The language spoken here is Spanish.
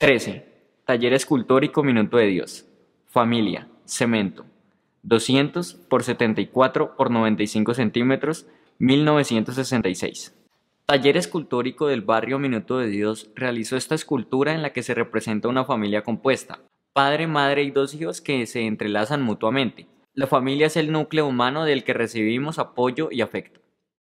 13. Taller escultórico Minuto de Dios. Familia, cemento. 200 por 74 por 95 centímetros, 1966. Taller escultórico del barrio Minuto de Dios realizó esta escultura en la que se representa una familia compuesta, padre, madre y dos hijos que se entrelazan mutuamente. La familia es el núcleo humano del que recibimos apoyo y afecto.